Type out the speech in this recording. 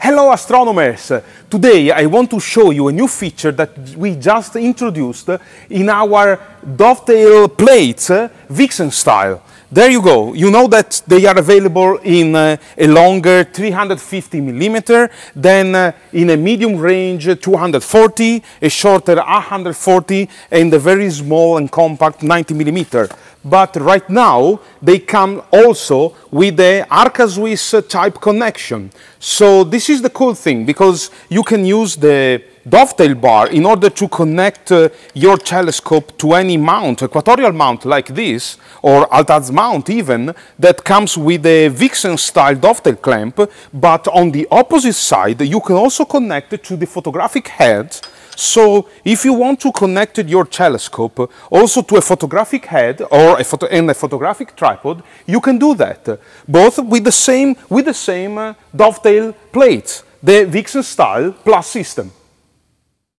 Hello astronomers! Today I want to show you a new feature that we just introduced in our dovetail plates, uh, Vixen style. There you go. You know that they are available in uh, a longer 350 millimeter, then uh, in a medium range 240, a shorter 140, and a very small and compact 90 millimeter but right now they come also with the Arca Swiss type connection. So this is the cool thing because you can use the dovetail bar in order to connect uh, your telescope to any mount, equatorial mount like this, or Altaz mount even, that comes with a Vixen style dovetail clamp, but on the opposite side you can also connect it to the photographic heads so if you want to connect your telescope uh, also to a photographic head or a photo and a photographic tripod, you can do that, uh, both with the same, with the same uh, dovetail plates, the Vixen style plus system.